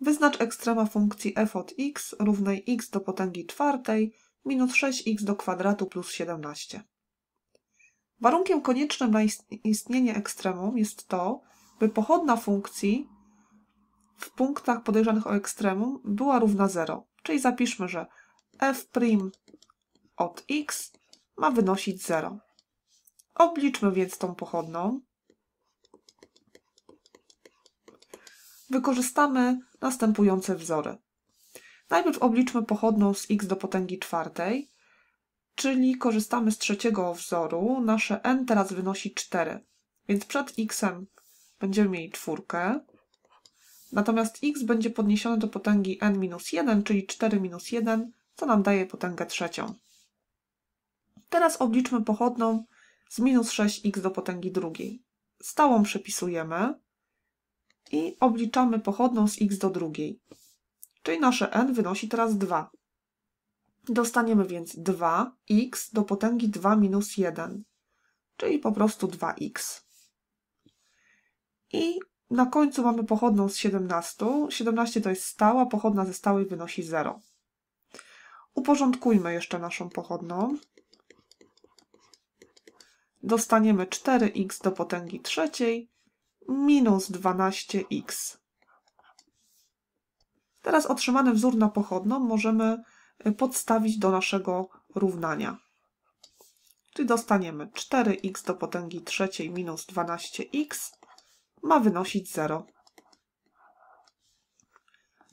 Wyznacz ekstrema funkcji f od x równej x do potęgi czwartej minus 6x do kwadratu plus 17. Warunkiem koniecznym na istnienie ekstremum jest to, by pochodna funkcji w punktach podejrzanych o ekstremum była równa 0. Czyli zapiszmy, że f' od x ma wynosić 0. Obliczmy więc tą pochodną. wykorzystamy następujące wzory. Najpierw obliczmy pochodną z x do potęgi czwartej, czyli korzystamy z trzeciego wzoru. Nasze n teraz wynosi 4, więc przed xem będziemy mieli czwórkę, natomiast x będzie podniesione do potęgi n minus 1, czyli 4 minus 1, co nam daje potęgę trzecią. Teraz obliczmy pochodną z minus 6x do potęgi drugiej. Stałą przepisujemy, i obliczamy pochodną z x do drugiej. Czyli nasze n wynosi teraz 2. Dostaniemy więc 2x do potęgi 2 minus 1, czyli po prostu 2x. I na końcu mamy pochodną z 17. 17 to jest stała, pochodna ze stałej wynosi 0. Uporządkujmy jeszcze naszą pochodną. Dostaniemy 4x do potęgi trzeciej minus 12x. Teraz otrzymany wzór na pochodną możemy y, podstawić do naszego równania. Czyli dostaniemy 4x do potęgi trzeciej minus 12x ma wynosić 0.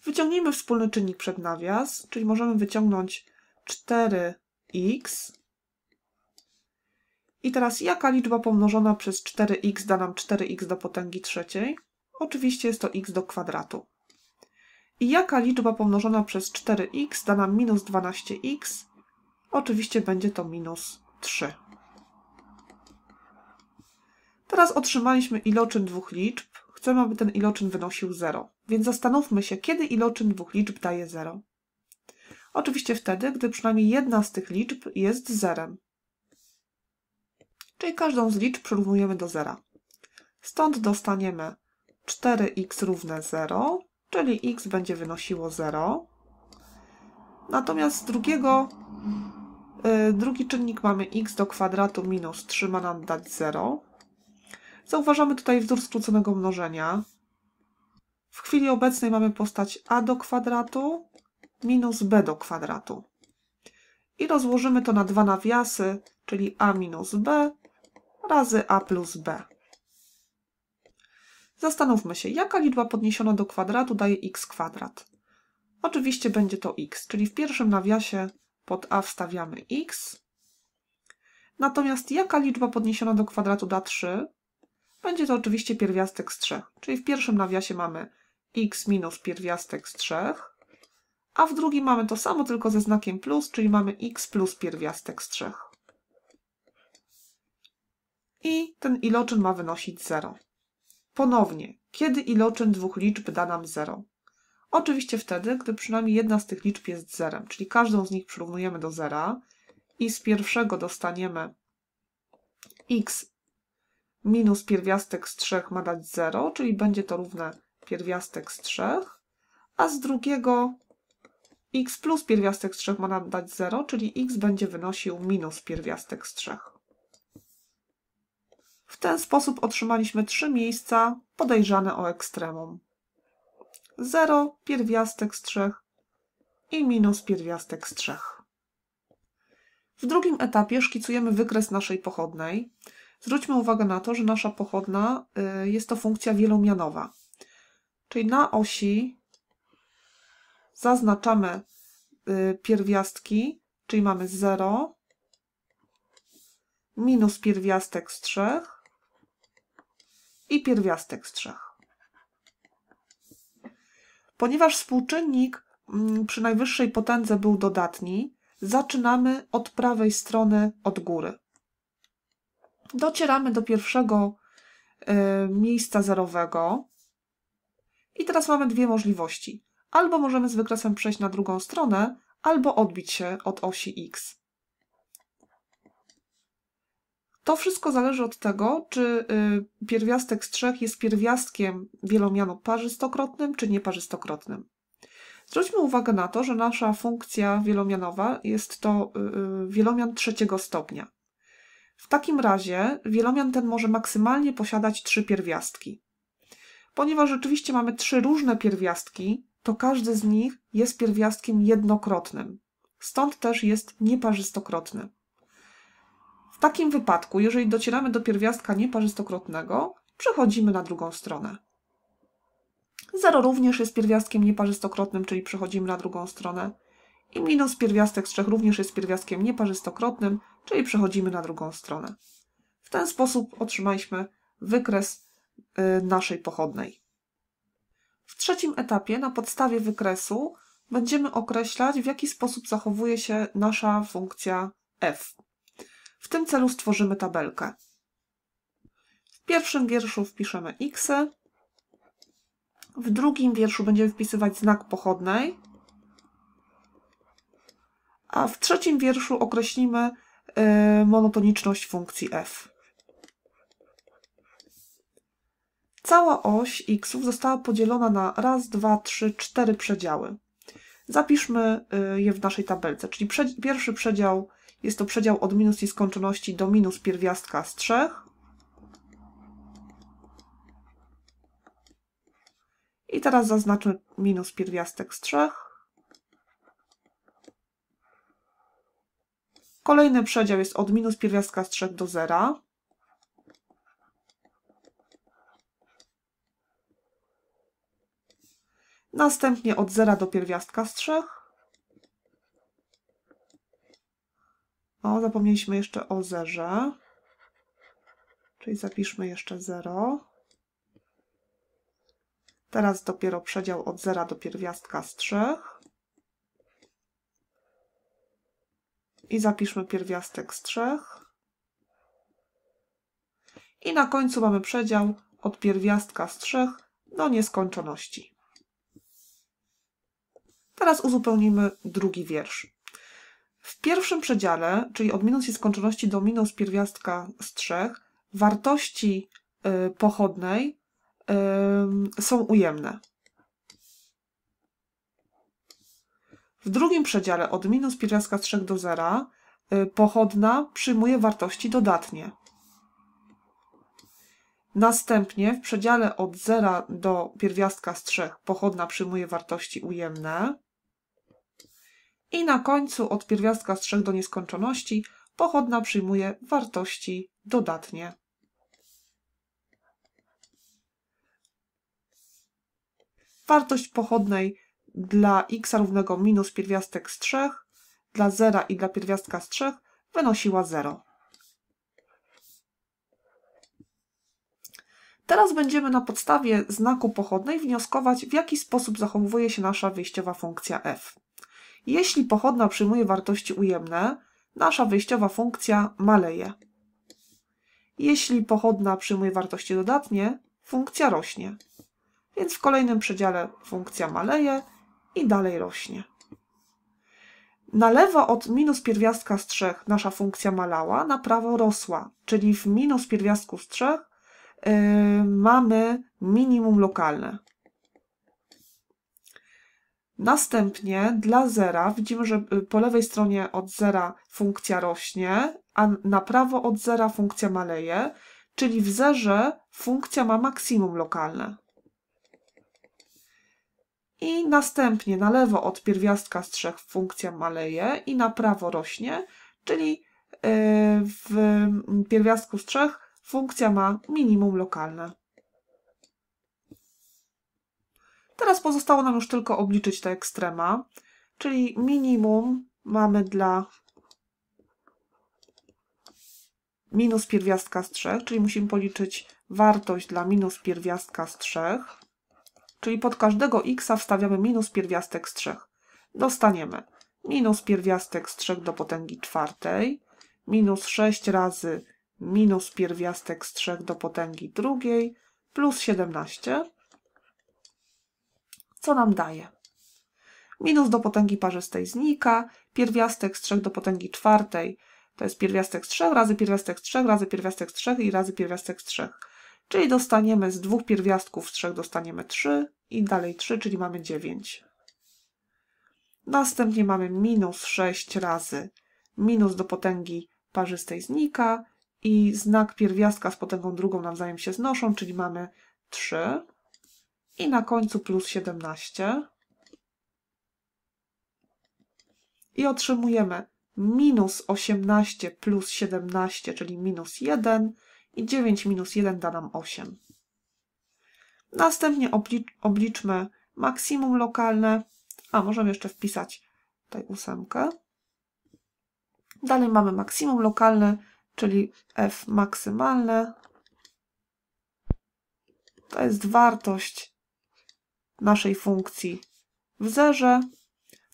Wyciągnijmy wspólny czynnik przed nawias, czyli możemy wyciągnąć 4x i teraz jaka liczba pomnożona przez 4x da nam 4x do potęgi trzeciej? Oczywiście jest to x do kwadratu. I jaka liczba pomnożona przez 4x da nam minus 12x? Oczywiście będzie to minus 3. Teraz otrzymaliśmy iloczyn dwóch liczb. Chcemy, aby ten iloczyn wynosił 0. Więc zastanówmy się, kiedy iloczyn dwóch liczb daje 0. Oczywiście wtedy, gdy przynajmniej jedna z tych liczb jest zerem czyli każdą z liczb przyrównujemy do zera. Stąd dostaniemy 4x równe 0, czyli x będzie wynosiło 0. Natomiast z drugiego, yy, drugi czynnik mamy x do kwadratu minus 3 ma nam dać 0. Zauważamy tutaj wzór skróconego mnożenia. W chwili obecnej mamy postać a do kwadratu minus b do kwadratu. I rozłożymy to na dwa nawiasy, czyli a minus b razy a plus b. Zastanówmy się, jaka liczba podniesiona do kwadratu daje x kwadrat. Oczywiście będzie to x, czyli w pierwszym nawiasie pod a wstawiamy x. Natomiast jaka liczba podniesiona do kwadratu da 3? Będzie to oczywiście pierwiastek z 3, czyli w pierwszym nawiasie mamy x minus pierwiastek z 3, a w drugim mamy to samo tylko ze znakiem plus, czyli mamy x plus pierwiastek z 3 i ten iloczyn ma wynosić 0. Ponownie, kiedy iloczyn dwóch liczb da nam 0? Oczywiście wtedy, gdy przynajmniej jedna z tych liczb jest zerem, czyli każdą z nich przyrównujemy do zera i z pierwszego dostaniemy x minus pierwiastek z 3 ma dać 0, czyli będzie to równe pierwiastek z 3, a z drugiego x plus pierwiastek z 3 ma nam dać 0, czyli x będzie wynosił minus pierwiastek z 3. W ten sposób otrzymaliśmy trzy miejsca podejrzane o ekstremum. 0, pierwiastek z 3 i minus pierwiastek z 3. W drugim etapie szkicujemy wykres naszej pochodnej. Zwróćmy uwagę na to, że nasza pochodna y, jest to funkcja wielomianowa. Czyli na osi zaznaczamy y, pierwiastki, czyli mamy 0 minus pierwiastek z 3 i pierwiastek z trzech. Ponieważ współczynnik mm, przy najwyższej potędze był dodatni, zaczynamy od prawej strony od góry. Docieramy do pierwszego e, miejsca zerowego i teraz mamy dwie możliwości. Albo możemy z wykresem przejść na drugą stronę, albo odbić się od osi x. To wszystko zależy od tego, czy y, pierwiastek z trzech jest pierwiastkiem wielomianu parzystokrotnym, czy nieparzystokrotnym. Zwróćmy uwagę na to, że nasza funkcja wielomianowa jest to y, y, wielomian trzeciego stopnia. W takim razie wielomian ten może maksymalnie posiadać trzy pierwiastki. Ponieważ rzeczywiście mamy trzy różne pierwiastki, to każdy z nich jest pierwiastkiem jednokrotnym. Stąd też jest nieparzystokrotny. W takim wypadku, jeżeli docieramy do pierwiastka nieparzystokrotnego, przechodzimy na drugą stronę. 0 również jest pierwiastkiem nieparzystokrotnym, czyli przechodzimy na drugą stronę. I minus pierwiastek z 3 również jest pierwiastkiem nieparzystokrotnym, czyli przechodzimy na drugą stronę. W ten sposób otrzymaliśmy wykres y, naszej pochodnej. W trzecim etapie na podstawie wykresu będziemy określać, w jaki sposób zachowuje się nasza funkcja f. W tym celu stworzymy tabelkę. W pierwszym wierszu wpiszemy x, -y. w drugim wierszu będziemy wpisywać znak pochodnej, a w trzecim wierszu określimy y, monotoniczność funkcji f. Cała oś x została podzielona na raz, dwa, trzy, cztery przedziały. Zapiszmy y, je w naszej tabelce, czyli pierwszy przedział jest to przedział od minus i skończoności do minus pierwiastka z 3. I teraz zaznaczmy minus pierwiastek z 3. Kolejny przedział jest od minus pierwiastka z 3 do 0. Następnie od 0 do pierwiastka z 3. O, zapomnieliśmy jeszcze o zerze. Czyli zapiszmy jeszcze 0. Teraz dopiero przedział od zera do pierwiastka z 3. I zapiszmy pierwiastek z 3. I na końcu mamy przedział od pierwiastka z 3 do nieskończoności. Teraz uzupełnimy drugi wiersz. W pierwszym przedziale, czyli od minus i skończoności do minus pierwiastka z trzech, wartości y, pochodnej y, są ujemne. W drugim przedziale od minus pierwiastka z 3 do 0 y, pochodna przyjmuje wartości dodatnie. Następnie w przedziale od 0 do pierwiastka z 3 pochodna przyjmuje wartości ujemne. I na końcu od pierwiastka z 3 do nieskończoności pochodna przyjmuje wartości dodatnie. Wartość pochodnej dla x równego minus pierwiastek z 3, dla zera i dla pierwiastka z 3 wynosiła 0. Teraz będziemy na podstawie znaku pochodnej wnioskować, w jaki sposób zachowuje się nasza wyjściowa funkcja f. Jeśli pochodna przyjmuje wartości ujemne, nasza wyjściowa funkcja maleje. Jeśli pochodna przyjmuje wartości dodatnie, funkcja rośnie. Więc w kolejnym przedziale funkcja maleje i dalej rośnie. Na lewo od minus pierwiastka z 3 nasza funkcja malała, na prawo rosła, czyli w minus pierwiastku z 3 yy, mamy minimum lokalne. Następnie dla zera widzimy, że y, po lewej stronie od zera funkcja rośnie, a na prawo od zera funkcja maleje, czyli w zerze funkcja ma maksimum lokalne. I następnie na lewo od pierwiastka z trzech funkcja maleje i na prawo rośnie, czyli y, w mm, pierwiastku z trzech funkcja ma minimum lokalne. Teraz pozostało nam już tylko obliczyć te ekstrema, czyli minimum mamy dla minus pierwiastka z 3, czyli musimy policzyć wartość dla minus pierwiastka z 3, czyli pod każdego x wstawiamy minus pierwiastek z 3. Dostaniemy minus pierwiastek z 3 do potęgi czwartej, minus 6 razy minus pierwiastek z 3 do potęgi drugiej, plus 17 co nam daje. Minus do potęgi parzystej znika, pierwiastek z 3 do potęgi czwartej to jest pierwiastek z 3 razy pierwiastek z 3 razy pierwiastek z 3 i razy pierwiastek z 3. Czyli dostaniemy z dwóch pierwiastków z 3 dostaniemy 3 i dalej 3, czyli mamy 9. Następnie mamy minus 6 razy minus do potęgi parzystej znika i znak pierwiastka z potęgą drugą nawzajem się znoszą, czyli mamy 3 i na końcu plus 17. I otrzymujemy minus 18 plus 17, czyli minus 1 i 9 minus 1 da nam 8. Następnie oblicz, obliczmy maksimum lokalne, a możemy jeszcze wpisać tutaj ósemkę. Dalej mamy maksimum lokalne, czyli f maksymalne. To jest wartość naszej funkcji w zerze.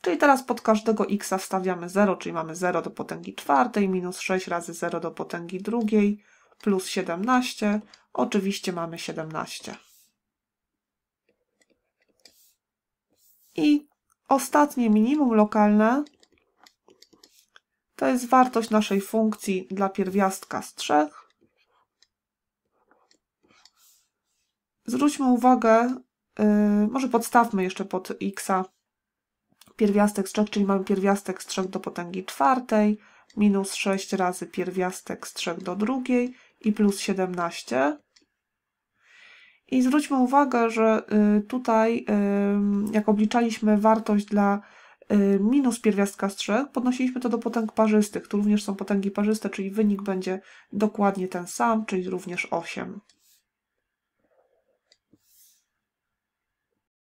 Czyli teraz pod każdego x wstawiamy 0, czyli mamy 0 do potęgi czwartej, minus 6 razy 0 do potęgi drugiej, plus 17. Oczywiście mamy 17. I ostatnie minimum lokalne to jest wartość naszej funkcji dla pierwiastka z 3. Zwróćmy uwagę, Yy, może podstawmy jeszcze pod x pierwiastek z 3, czyli mamy pierwiastek z 3 do potęgi czwartej, minus 6 razy pierwiastek z 3 do drugiej i plus 17. I zwróćmy uwagę, że y, tutaj jak obliczaliśmy wartość dla y, minus pierwiastka z 3, podnosiliśmy to do potęg parzystych. Tu również są potęgi parzyste, czyli wynik będzie dokładnie ten sam, czyli również 8.